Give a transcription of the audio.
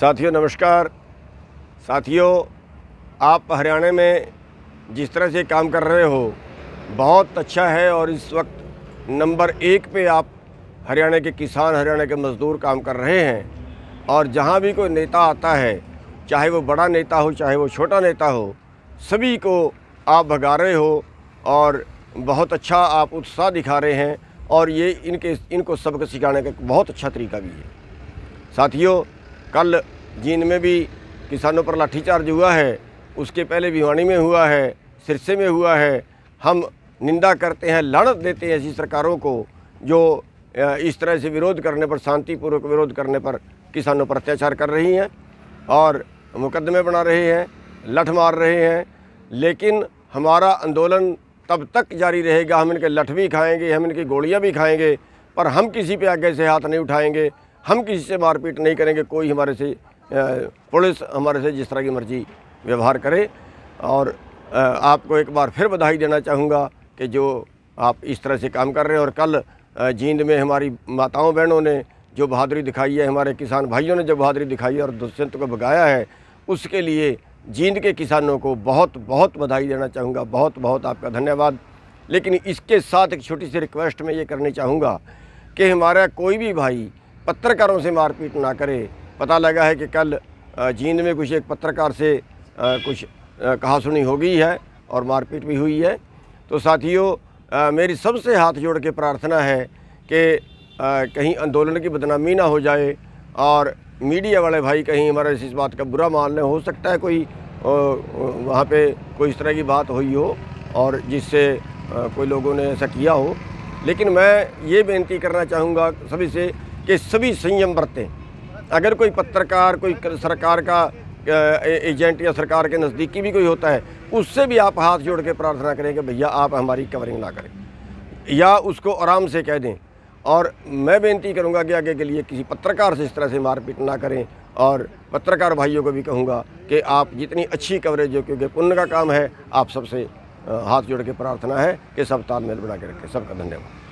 साथियों नमस्कार साथियों आप हरियाणा में जिस तरह से काम कर रहे हो बहुत अच्छा है और इस वक्त नंबर एक पे आप हरियाणा के किसान हरियाणा के मज़दूर काम कर रहे हैं और जहाँ भी कोई नेता आता है चाहे वो बड़ा नेता हो चाहे वो छोटा नेता हो सभी को आप भगा रहे हो और बहुत अच्छा आप उत्साह दिखा रहे हैं और ये इनके इनको सबक सिखाने का बहुत अच्छा तरीका भी है साथियों कल जींद में भी किसानों पर लाठीचार्ज हुआ है उसके पहले भिवानी में हुआ है सिरसे में हुआ है हम निंदा करते हैं लड़त देते हैं ऐसी सरकारों को जो इस तरह से विरोध करने पर शांतिपूर्वक विरोध करने पर किसानों पर अत्याचार कर रही हैं और मुकदमे बना रहे हैं लठ मार रहे हैं लेकिन हमारा आंदोलन तब तक जारी रहेगा हम इनके लठ भी खाएंगे हम इनकी गोलियां भी खाएंगे पर हम किसी पे आगे से हाथ नहीं उठाएंगे हम किसी से मारपीट नहीं करेंगे कोई हमारे से पुलिस हमारे से जिस तरह की मर्जी व्यवहार करे और आपको एक बार फिर बधाई देना चाहूँगा कि जो आप इस तरह से काम कर रहे हैं और कल जींद में हमारी माताओं बहनों ने जो बहादुरी दिखाई है हमारे किसान भाइयों ने जो बहादुरी दिखाई है और दुष्यंत को भगाया है उसके लिए जींद के किसानों को बहुत बहुत बधाई देना चाहूँगा बहुत बहुत आपका धन्यवाद लेकिन इसके साथ एक छोटी सी रिक्वेस्ट मैं ये करनी चाहूँगा कि हमारा कोई भी भाई पत्रकारों से मारपीट ना करे पता लगा है कि कल जींद में कुछ एक पत्रकार से कुछ कहा सुनी हो गई है और मारपीट भी हुई है तो साथियों मेरी सबसे हाथ जोड़ के प्रार्थना है कि कहीं आंदोलन की बदनामी ना हो जाए और मीडिया वाले भाई कहीं हमारा इस बात का बुरा मान लें हो सकता है कोई वहाँ पे कोई इस तरह की बात हुई हो और जिससे कोई लोगों ने ऐसा किया हो लेकिन मैं ये बेनती करना चाहूँगा सभी से कि सभी संयम बरतें अगर कोई पत्रकार कोई सरकार का एजेंट या सरकार के नज़दीकी भी कोई होता है उससे भी आप हाथ जोड़ के प्रार्थना करें कि भैया आप हमारी कवरिंग ना करें या उसको आराम से कह दें और मैं बेनती करूंगा कि आगे के लिए किसी पत्रकार से इस तरह से मारपीट ना करें और पत्रकार भाइयों को भी कहूंगा कि आप जितनी अच्छी कवरेज हो क्योंकि पुण्य का काम है आप सबसे हाथ जोड़ के प्रार्थना है कि सब तालमेल बना के रखें सबका धन्यवाद